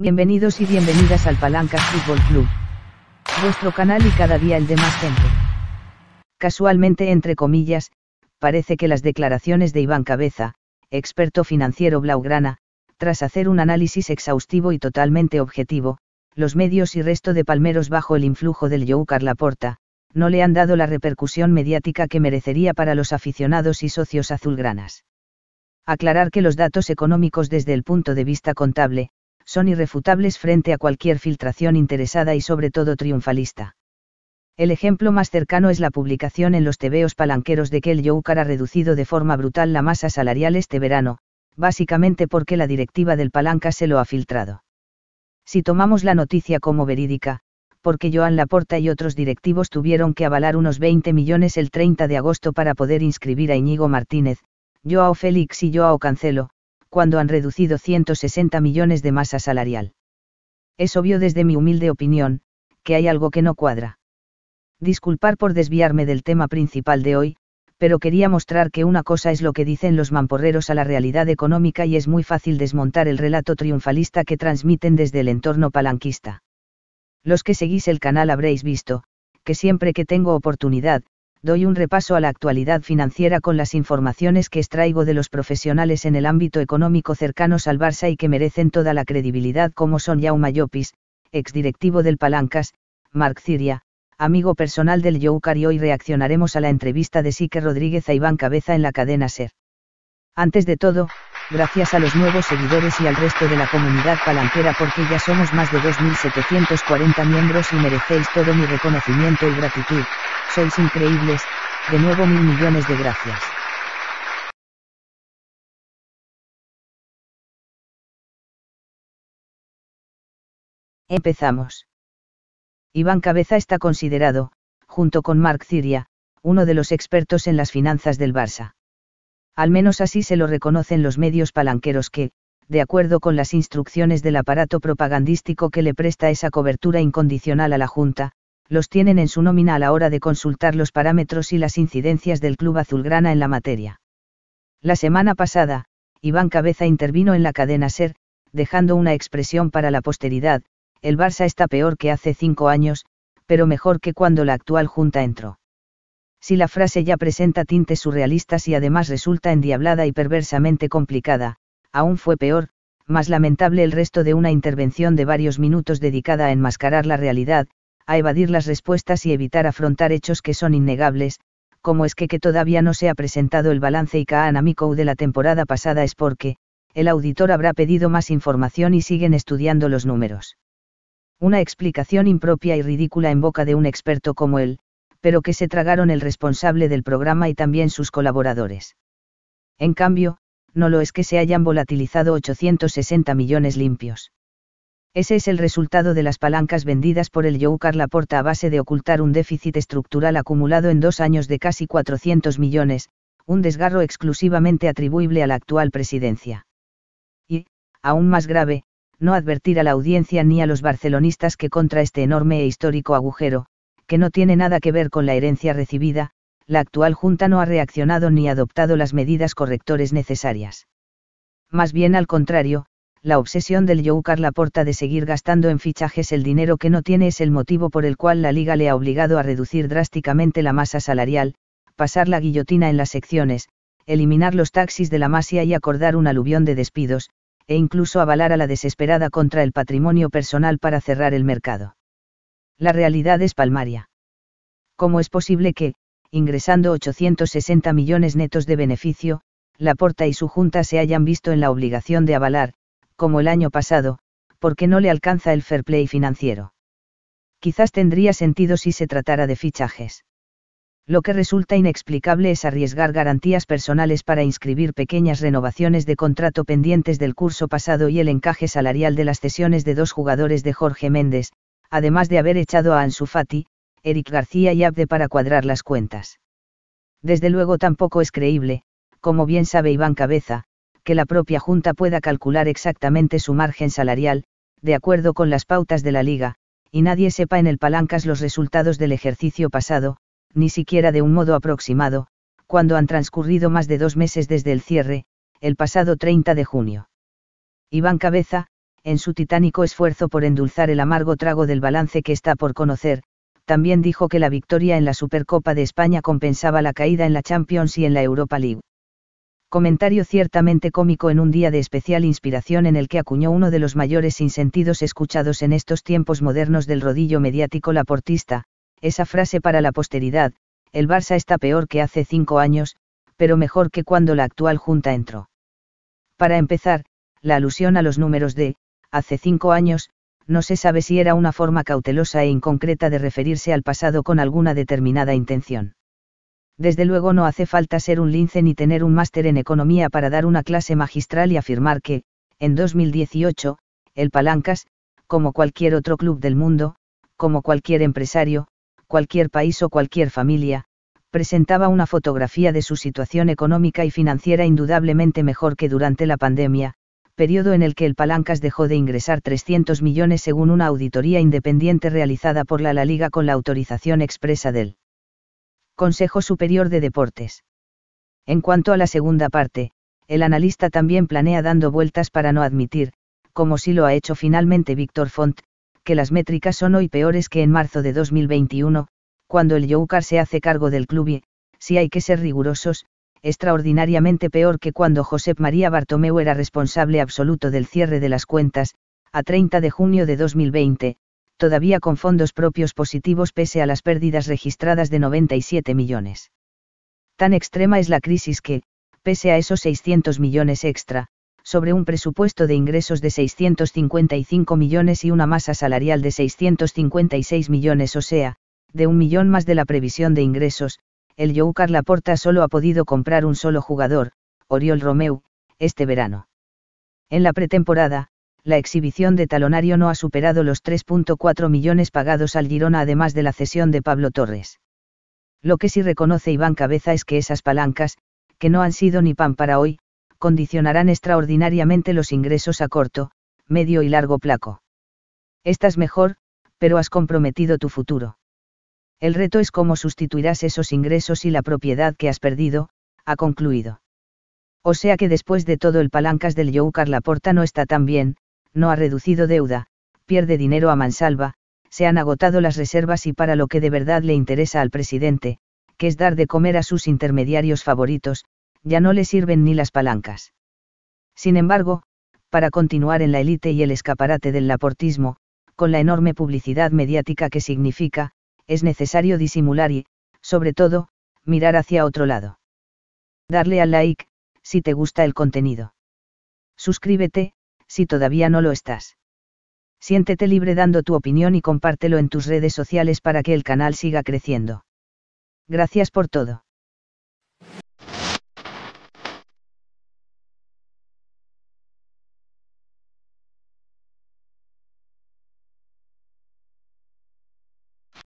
Bienvenidos y bienvenidas al Palancas Fútbol Club. Vuestro canal y cada día el de más gente. Casualmente entre comillas, parece que las declaraciones de Iván Cabeza, experto financiero blaugrana, tras hacer un análisis exhaustivo y totalmente objetivo, los medios y resto de palmeros bajo el influjo del la Laporta, no le han dado la repercusión mediática que merecería para los aficionados y socios azulgranas. Aclarar que los datos económicos desde el punto de vista contable, son irrefutables frente a cualquier filtración interesada y sobre todo triunfalista. El ejemplo más cercano es la publicación en los tebeos palanqueros de que el Joker ha reducido de forma brutal la masa salarial este verano, básicamente porque la directiva del palanca se lo ha filtrado. Si tomamos la noticia como verídica, porque Joan Laporta y otros directivos tuvieron que avalar unos 20 millones el 30 de agosto para poder inscribir a Iñigo Martínez, Joao Félix y Joao Cancelo, cuando han reducido 160 millones de masa salarial. Es obvio desde mi humilde opinión, que hay algo que no cuadra. Disculpar por desviarme del tema principal de hoy, pero quería mostrar que una cosa es lo que dicen los mamporreros a la realidad económica y es muy fácil desmontar el relato triunfalista que transmiten desde el entorno palanquista. Los que seguís el canal habréis visto, que siempre que tengo oportunidad, doy un repaso a la actualidad financiera con las informaciones que extraigo de los profesionales en el ámbito económico cercanos al Barça y que merecen toda la credibilidad como son Jaume Llopis, exdirectivo del Palancas, Mark Ciria, amigo personal del Joukar y hoy reaccionaremos a la entrevista de Sique Rodríguez a Iván Cabeza en la cadena SER. Antes de todo, gracias a los nuevos seguidores y al resto de la comunidad palanquera porque ya somos más de 2.740 miembros y merecéis todo mi reconocimiento y gratitud, sois increíbles, de nuevo mil millones de gracias. Empezamos. Iván Cabeza está considerado, junto con Mark Ciria, uno de los expertos en las finanzas del Barça. Al menos así se lo reconocen los medios palanqueros que, de acuerdo con las instrucciones del aparato propagandístico que le presta esa cobertura incondicional a la Junta, los tienen en su nómina a la hora de consultar los parámetros y las incidencias del club azulgrana en la materia. La semana pasada, Iván Cabeza intervino en la cadena Ser, dejando una expresión para la posteridad, el Barça está peor que hace cinco años, pero mejor que cuando la actual junta entró. Si la frase ya presenta tintes surrealistas y además resulta endiablada y perversamente complicada, aún fue peor, más lamentable el resto de una intervención de varios minutos dedicada a enmascarar la realidad, a evadir las respuestas y evitar afrontar hechos que son innegables, como es que, que todavía no se ha presentado el balance ika de la temporada pasada es porque, el auditor habrá pedido más información y siguen estudiando los números. Una explicación impropia y ridícula en boca de un experto como él, pero que se tragaron el responsable del programa y también sus colaboradores. En cambio, no lo es que se hayan volatilizado 860 millones limpios. Ese es el resultado de las palancas vendidas por el Joukar Laporta a base de ocultar un déficit estructural acumulado en dos años de casi 400 millones, un desgarro exclusivamente atribuible a la actual presidencia. Y, aún más grave, no advertir a la audiencia ni a los barcelonistas que contra este enorme e histórico agujero, que no tiene nada que ver con la herencia recibida, la actual Junta no ha reaccionado ni adoptado las medidas correctores necesarias. Más bien al contrario, la obsesión del La Laporta de seguir gastando en fichajes el dinero que no tiene es el motivo por el cual la liga le ha obligado a reducir drásticamente la masa salarial, pasar la guillotina en las secciones, eliminar los taxis de la masia y acordar un aluvión de despidos, e incluso avalar a la desesperada contra el patrimonio personal para cerrar el mercado. La realidad es palmaria. ¿Cómo es posible que, ingresando 860 millones netos de beneficio, Laporta y su junta se hayan visto en la obligación de avalar, como el año pasado, porque no le alcanza el fair play financiero. Quizás tendría sentido si se tratara de fichajes. Lo que resulta inexplicable es arriesgar garantías personales para inscribir pequeñas renovaciones de contrato pendientes del curso pasado y el encaje salarial de las cesiones de dos jugadores de Jorge Méndez, además de haber echado a Ansu Eric García y Abde para cuadrar las cuentas. Desde luego tampoco es creíble, como bien sabe Iván Cabeza, que la propia Junta pueda calcular exactamente su margen salarial, de acuerdo con las pautas de la Liga, y nadie sepa en el palancas los resultados del ejercicio pasado, ni siquiera de un modo aproximado, cuando han transcurrido más de dos meses desde el cierre, el pasado 30 de junio. Iván Cabeza, en su titánico esfuerzo por endulzar el amargo trago del balance que está por conocer, también dijo que la victoria en la Supercopa de España compensaba la caída en la Champions y en la Europa League comentario ciertamente cómico en un día de especial inspiración en el que acuñó uno de los mayores sinsentidos escuchados en estos tiempos modernos del rodillo mediático laportista, esa frase para la posteridad, el Barça está peor que hace cinco años, pero mejor que cuando la actual junta entró. Para empezar, la alusión a los números de, hace cinco años, no se sabe si era una forma cautelosa e inconcreta de referirse al pasado con alguna determinada intención desde luego no hace falta ser un lince ni tener un máster en economía para dar una clase magistral y afirmar que, en 2018, el Palancas, como cualquier otro club del mundo, como cualquier empresario, cualquier país o cualquier familia, presentaba una fotografía de su situación económica y financiera indudablemente mejor que durante la pandemia, periodo en el que el Palancas dejó de ingresar 300 millones según una auditoría independiente realizada por la La Liga con la autorización expresa del Consejo Superior de Deportes. En cuanto a la segunda parte, el analista también planea dando vueltas para no admitir, como si lo ha hecho finalmente Víctor Font, que las métricas son hoy peores que en marzo de 2021, cuando el Joukar se hace cargo del club y, si hay que ser rigurosos, extraordinariamente peor que cuando José María Bartomeu era responsable absoluto del cierre de las cuentas, a 30 de junio de 2020, todavía con fondos propios positivos pese a las pérdidas registradas de 97 millones. Tan extrema es la crisis que, pese a esos 600 millones extra, sobre un presupuesto de ingresos de 655 millones y una masa salarial de 656 millones, o sea, de un millón más de la previsión de ingresos, el Joucar Laporta solo ha podido comprar un solo jugador, Oriol Romeu, este verano. En la pretemporada, la exhibición de talonario no ha superado los 3.4 millones pagados al Girona además de la cesión de Pablo Torres. Lo que sí reconoce Iván Cabeza es que esas palancas, que no han sido ni pan para hoy, condicionarán extraordinariamente los ingresos a corto, medio y largo plazo. Estás mejor, pero has comprometido tu futuro. El reto es cómo sustituirás esos ingresos y la propiedad que has perdido, ha concluido. O sea que después de todo el palancas del la porta no está tan bien, no ha reducido deuda, pierde dinero a mansalva, se han agotado las reservas y para lo que de verdad le interesa al presidente, que es dar de comer a sus intermediarios favoritos, ya no le sirven ni las palancas. Sin embargo, para continuar en la élite y el escaparate del laportismo, con la enorme publicidad mediática que significa, es necesario disimular y, sobre todo, mirar hacia otro lado. Darle al like, si te gusta el contenido. Suscríbete, si todavía no lo estás. Siéntete libre dando tu opinión y compártelo en tus redes sociales para que el canal siga creciendo. Gracias por todo.